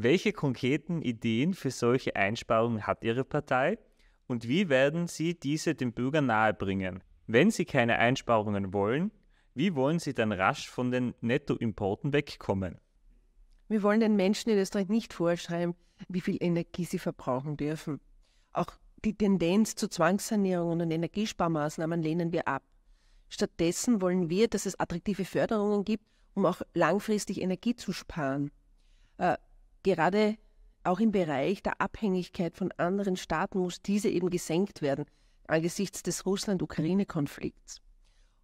Welche konkreten Ideen für solche Einsparungen hat Ihre Partei und wie werden Sie diese den Bürgern nahebringen? Wenn Sie keine Einsparungen wollen, wie wollen Sie dann rasch von den Nettoimporten wegkommen? Wir wollen den Menschen in Österreich nicht vorschreiben, wie viel Energie sie verbrauchen dürfen. Auch die Tendenz zu Zwangssanierungen und Energiesparmaßnahmen lehnen wir ab. Stattdessen wollen wir, dass es attraktive Förderungen gibt, um auch langfristig Energie zu sparen. Äh, gerade auch im Bereich der Abhängigkeit von anderen Staaten muss diese eben gesenkt werden angesichts des Russland-Ukraine-Konflikts.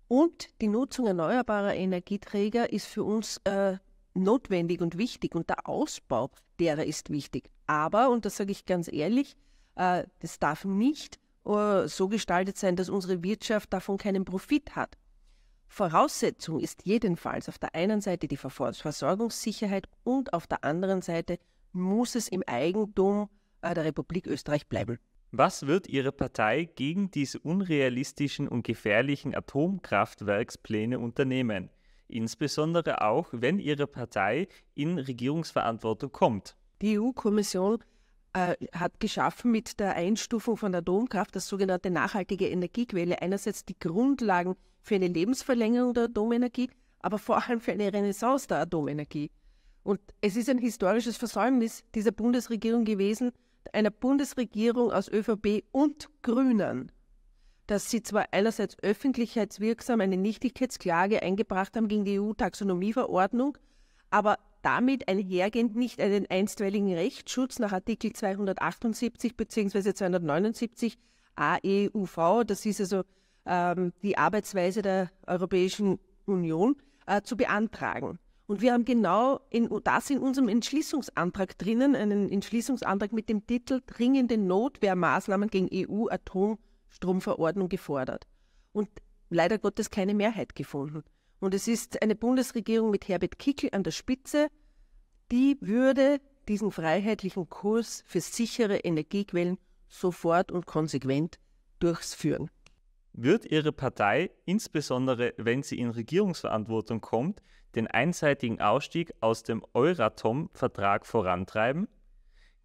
Und die Nutzung erneuerbarer Energieträger ist für uns äh, notwendig und wichtig und der Ausbau derer ist wichtig. Aber, und das sage ich ganz ehrlich, äh, das darf nicht äh, so gestaltet sein, dass unsere Wirtschaft davon keinen Profit hat. Voraussetzung ist jedenfalls auf der einen Seite die Versorgungssicherheit und auf der anderen Seite muss es im Eigentum äh, der Republik Österreich bleiben. Was wird Ihre Partei gegen diese unrealistischen und gefährlichen Atomkraftwerkspläne unternehmen? Insbesondere auch, wenn Ihre Partei in Regierungsverantwortung kommt. Die EU-Kommission äh, hat geschaffen mit der Einstufung von Atomkraft das sogenannte nachhaltige Energiequelle einerseits die Grundlagen für eine Lebensverlängerung der Atomenergie, aber vor allem für eine Renaissance der Atomenergie. Und es ist ein historisches Versäumnis dieser Bundesregierung gewesen, einer Bundesregierung aus ÖVP und Grünen, dass sie zwar einerseits öffentlichkeitswirksam eine Nichtigkeitsklage eingebracht haben gegen die EU-Taxonomieverordnung, aber damit einhergehend nicht einen einstweiligen Rechtsschutz nach Artikel 278 bzw. 279 AEUV, das ist also ähm, die Arbeitsweise der Europäischen Union, äh, zu beantragen. Und wir haben genau in, das in unserem Entschließungsantrag drinnen, einen Entschließungsantrag mit dem Titel Dringende Notwehrmaßnahmen gegen EU-Atomstromverordnung gefordert. Und leider Gottes keine Mehrheit gefunden. Und es ist eine Bundesregierung mit Herbert Kickl an der Spitze, die würde diesen freiheitlichen Kurs für sichere Energiequellen sofort und konsequent durchführen. Wird Ihre Partei, insbesondere wenn sie in Regierungsverantwortung kommt, den einseitigen Ausstieg aus dem Euratom-Vertrag vorantreiben?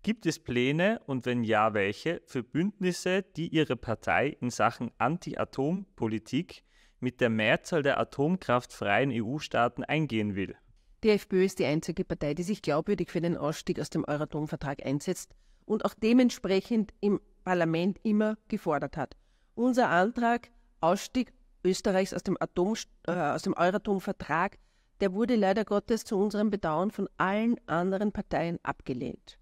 Gibt es Pläne und wenn ja, welche für Bündnisse, die Ihre Partei in Sachen Anti-Atom-Politik mit der Mehrzahl der atomkraftfreien EU-Staaten eingehen will. Die FPÖ ist die einzige Partei, die sich glaubwürdig für den Ausstieg aus dem Euratom-Vertrag einsetzt und auch dementsprechend im Parlament immer gefordert hat. Unser Antrag Ausstieg Österreichs aus dem, Atom, äh, aus dem Euratom-Vertrag, der wurde leider Gottes zu unserem Bedauern von allen anderen Parteien abgelehnt.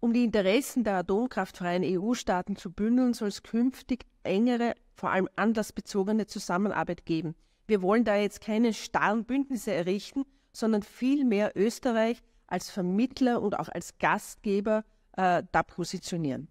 Um die Interessen der atomkraftfreien EU-Staaten zu bündeln, soll es künftig engere, vor allem anlassbezogene Zusammenarbeit geben. Wir wollen da jetzt keine starren Bündnisse errichten, sondern vielmehr Österreich als Vermittler und auch als Gastgeber äh, da positionieren.